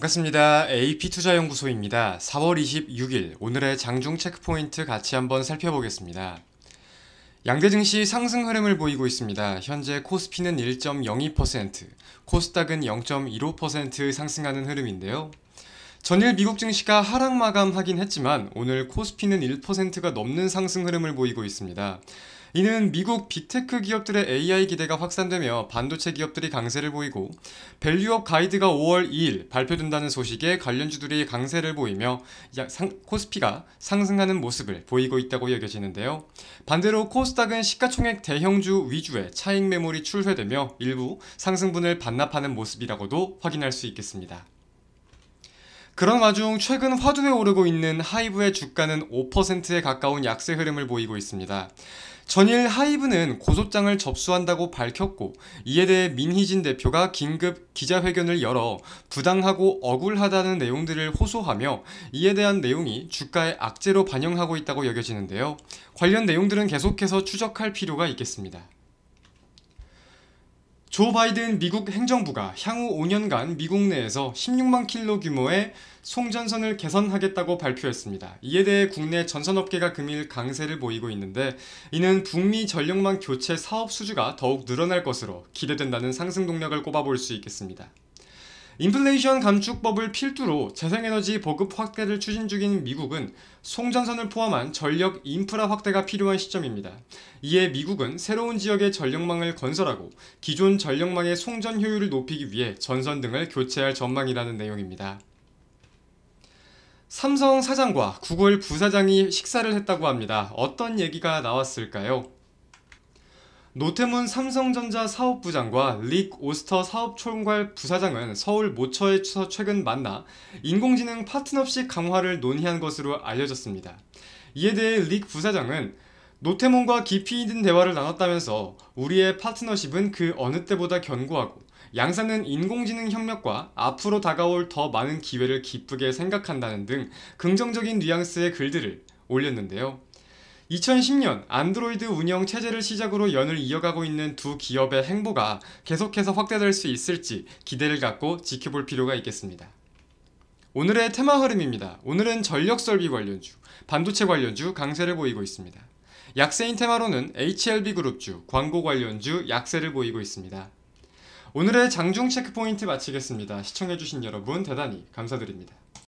반갑습니다. AP투자연구소입니다. 4월 26일 오늘의 장중 체크포인트 같이 한번 살펴보겠습니다. 양대 증시 상승 흐름을 보이고 있습니다. 현재 코스피는 1.02%, 코스닥은 0.15% 상승하는 흐름인데요. 전일 미국 증시가 하락 마감하긴 했지만 오늘 코스피는 1%가 넘는 상승 흐름을 보이고 있습니다. 이는 미국 빅테크 기업들의 AI 기대가 확산되며 반도체 기업들이 강세를 보이고 밸류업 가이드가 5월 2일 발표된다는 소식에 관련주들이 강세를 보이며 코스피가 상승하는 모습을 보이고 있다고 여겨지는데요. 반대로 코스닥은 시가총액 대형주 위주의 차익 매물이 출회되며 일부 상승분을 반납하는 모습이라고도 확인할 수 있겠습니다. 그런 와중 최근 화두에 오르고 있는 하이브의 주가는 5%에 가까운 약세 흐름을 보이고 있습니다. 전일 하이브는 고소장을 접수한다고 밝혔고 이에 대해 민희진 대표가 긴급 기자회견을 열어 부당하고 억울하다는 내용들을 호소하며 이에 대한 내용이 주가의 악재로 반영하고 있다고 여겨지는데요. 관련 내용들은 계속해서 추적할 필요가 있겠습니다. 조 바이든 미국 행정부가 향후 5년간 미국 내에서 16만 킬로 규모의 송전선을 개선하겠다고 발표했습니다. 이에 대해 국내 전선업계가 금일 강세를 보이고 있는데 이는 북미 전력망 교체 사업 수주가 더욱 늘어날 것으로 기대된다는 상승 동력을 꼽아볼 수 있겠습니다. 인플레이션 감축법을 필두로 재생에너지 보급 확대를 추진 중인 미국은 송전선을 포함한 전력 인프라 확대가 필요한 시점입니다. 이에 미국은 새로운 지역의 전력망을 건설하고 기존 전력망의 송전 효율을 높이기 위해 전선 등을 교체할 전망이라는 내용입니다. 삼성 사장과 구글 부사장이 식사를 했다고 합니다. 어떤 얘기가 나왔을까요? 노태문 삼성전자 사업부장과 릭 오스터 사업총괄 부사장은 서울 모처에서 최근 만나 인공지능 파트너십 강화를 논의한 것으로 알려졌습니다. 이에 대해 릭 부사장은 노태문과 깊이 있는 대화를 나눴다면서 우리의 파트너십은 그 어느 때보다 견고하고 양사는 인공지능 협력과 앞으로 다가올 더 많은 기회를 기쁘게 생각한다는 등 긍정적인 뉘앙스의 글들을 올렸는데요. 2010년 안드로이드 운영 체제를 시작으로 연을 이어가고 있는 두 기업의 행보가 계속해서 확대될 수 있을지 기대를 갖고 지켜볼 필요가 있겠습니다. 오늘의 테마 흐름입니다. 오늘은 전력 설비 관련주, 반도체 관련주 강세를 보이고 있습니다. 약세인 테마로는 HLB 그룹주, 광고 관련주 약세를 보이고 있습니다. 오늘의 장중 체크포인트 마치겠습니다. 시청해주신 여러분 대단히 감사드립니다.